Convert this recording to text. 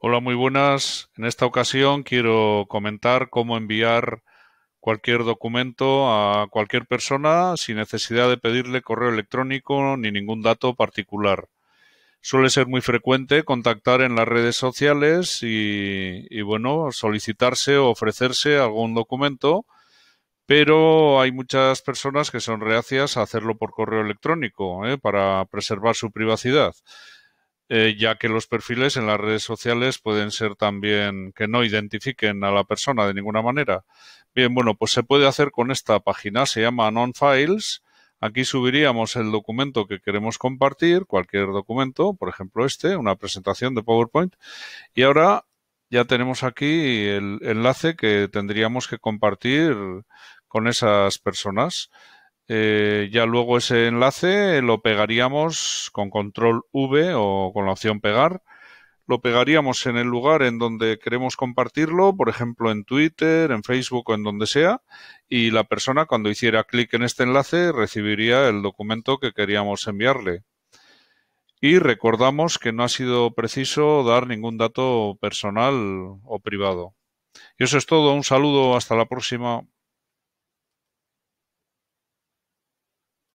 Hola, muy buenas. En esta ocasión quiero comentar cómo enviar cualquier documento a cualquier persona sin necesidad de pedirle correo electrónico ni ningún dato particular. Suele ser muy frecuente contactar en las redes sociales y, bueno, solicitarse o ofrecerse algún documento, pero hay muchas personas que son reacias a hacerlo por correo electrónico ¿eh? para preservar su privacidad. Eh, ya que los perfiles en las redes sociales pueden ser también que no identifiquen a la persona de ninguna manera. Bien, bueno, pues se puede hacer con esta página, se llama Non Files. Aquí subiríamos el documento que queremos compartir, cualquier documento, por ejemplo este, una presentación de PowerPoint. Y ahora ya tenemos aquí el enlace que tendríamos que compartir con esas personas. Eh, ya luego ese enlace lo pegaríamos con control V o con la opción pegar. Lo pegaríamos en el lugar en donde queremos compartirlo, por ejemplo en Twitter, en Facebook o en donde sea, y la persona cuando hiciera clic en este enlace recibiría el documento que queríamos enviarle. Y recordamos que no ha sido preciso dar ningún dato personal o privado. Y eso es todo, un saludo, hasta la próxima.